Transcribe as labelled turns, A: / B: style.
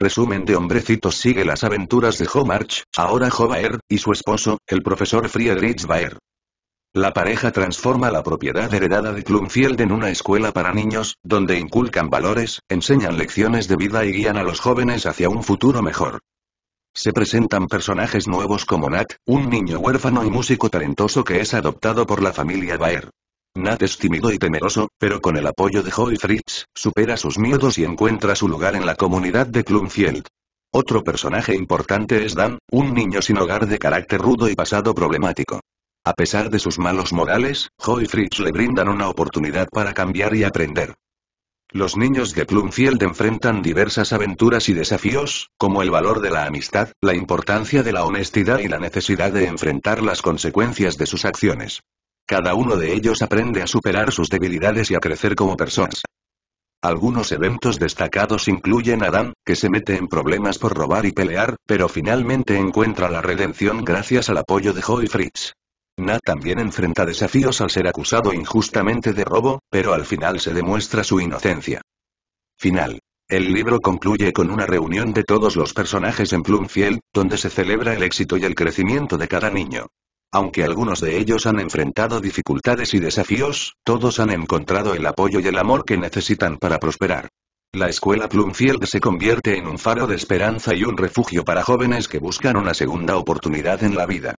A: Resumen de Hombrecitos sigue las aventuras de Jo March, ahora Jo Baer, y su esposo, el profesor Friedrich Baer. La pareja transforma la propiedad heredada de Klumfield en una escuela para niños, donde inculcan valores, enseñan lecciones de vida y guían a los jóvenes hacia un futuro mejor. Se presentan personajes nuevos como Nat, un niño huérfano y músico talentoso que es adoptado por la familia Baer. Nat es tímido y temeroso, pero con el apoyo de Joy Fritz, supera sus miedos y encuentra su lugar en la comunidad de Klumfield. Otro personaje importante es Dan, un niño sin hogar de carácter rudo y pasado problemático. A pesar de sus malos modales, Joy Fritz le brindan una oportunidad para cambiar y aprender. Los niños de Plumfield enfrentan diversas aventuras y desafíos, como el valor de la amistad, la importancia de la honestidad y la necesidad de enfrentar las consecuencias de sus acciones. Cada uno de ellos aprende a superar sus debilidades y a crecer como personas. Algunos eventos destacados incluyen a Dan, que se mete en problemas por robar y pelear, pero finalmente encuentra la redención gracias al apoyo de Joy Fritz. Nat también enfrenta desafíos al ser acusado injustamente de robo, pero al final se demuestra su inocencia. Final. El libro concluye con una reunión de todos los personajes en Plumfield, donde se celebra el éxito y el crecimiento de cada niño. Aunque algunos de ellos han enfrentado dificultades y desafíos, todos han encontrado el apoyo y el amor que necesitan para prosperar. La escuela Plumfield se convierte en un faro de esperanza y un refugio para jóvenes que buscan una segunda oportunidad en la vida.